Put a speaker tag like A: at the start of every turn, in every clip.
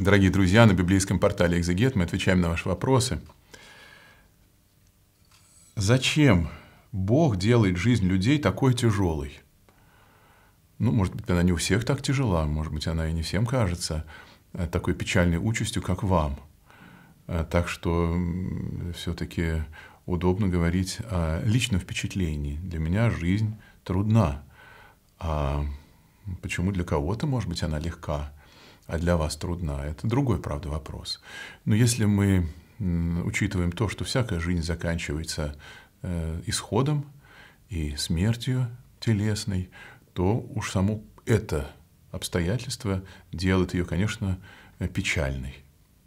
A: Дорогие друзья, на библейском портале «Экзегет» мы отвечаем на ваши вопросы. Зачем Бог делает жизнь людей такой тяжелой? Ну, может быть, она не у всех так тяжела, может быть, она и не всем кажется э, такой печальной участью, как вам. Э, так что все-таки удобно говорить о личном впечатлении. Для меня жизнь трудна. А почему для кого-то, может быть, она легка? а для вас трудна, это другой, правда, вопрос. Но если мы учитываем то, что всякая жизнь заканчивается э, исходом и смертью телесной, то уж само это обстоятельство делает ее, конечно, э, печальной.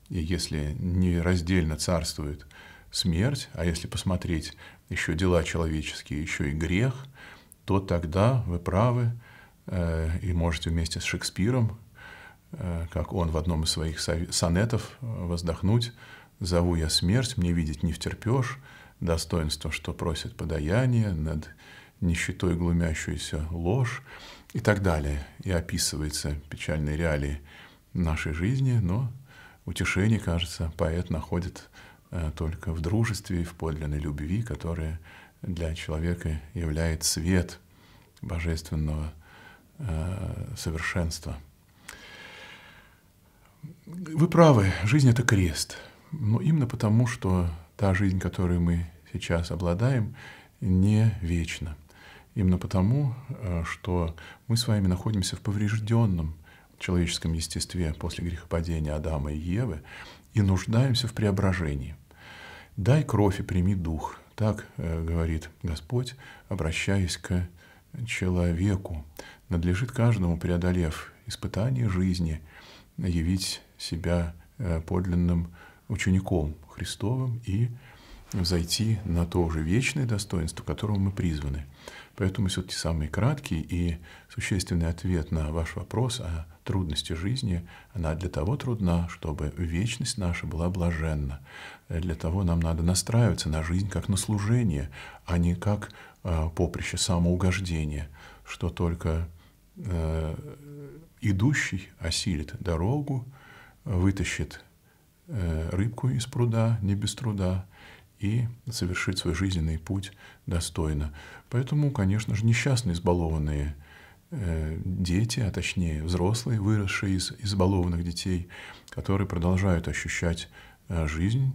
A: И если не раздельно царствует смерть, а если посмотреть еще дела человеческие, еще и грех, то тогда вы правы э, и можете вместе с Шекспиром Э, как он в одном из своих сонетов э, воздохнуть. «Зову я смерть, мне видеть не втерпешь, достоинство, что просит подаяние, над нищетой глумящуюся ложь» и так далее. И описывается печальные реалии нашей жизни, но утешение, кажется, поэт находит э, только в дружестве и в подлинной любви, которая для человека является свет божественного совершенства. Вы правы, жизнь — это крест. Но именно потому, что та жизнь, которой мы сейчас обладаем, не вечна. Именно потому, э, что мы с вами находимся в поврежденном человеческом естестве после грехопадения Адама и Евы и нуждаемся в преображении. «Дай кровь и прими дух», — так э, говорит Господь, обращаясь к человеку. Надлежит каждому, преодолев испытания жизни — явить себя э, подлинным учеником Христовым и взойти на то же вечное достоинство, к которому мы призваны. Поэтому все-таки самый краткий и существенный ответ на ваш вопрос о трудности жизни, она для того трудна, чтобы вечность наша была блаженна. Э, для того нам надо настраиваться на жизнь как на служение, а не как э, поприще самоугождения, что только Э, идущий осилит дорогу, вытащит э, рыбку из пруда, не без труда, и совершит свой жизненный путь достойно. Поэтому, конечно же, несчастные, избалованные э, дети, а точнее взрослые, выросшие из избалованных детей, которые продолжают ощущать жизнь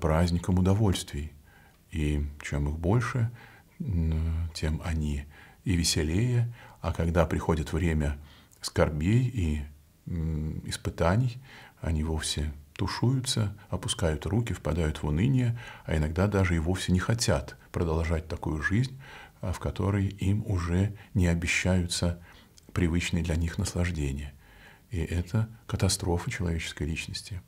A: праздником удовольствий. И чем их больше, тем они и веселее, а когда приходит время скорбей и испытаний, они вовсе тушуются, опускают руки, впадают в уныние, а иногда даже и вовсе не хотят продолжать такую жизнь, а, в которой им уже не обещаются привычные для них наслаждения. И это катастрофа человеческой личности.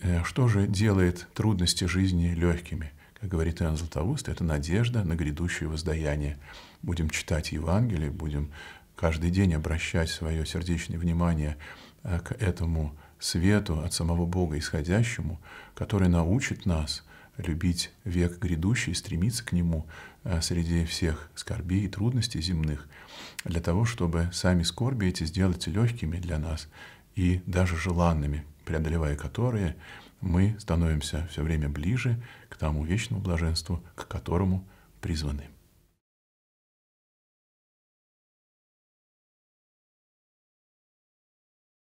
A: Э, что же делает трудности жизни легкими – говорит Иоанн Златоуст, это надежда на грядущее воздаяние. Будем читать Евангелие, будем каждый день обращать свое сердечное внимание э, к этому свету от самого Бога исходящему, который научит нас любить век грядущий, стремиться к нему э, среди всех скорбей и трудностей земных, для того, чтобы сами скорби эти сделать легкими для нас и даже желанными, преодолевая которые мы становимся все время ближе к тому вечному блаженству, к которому призваны.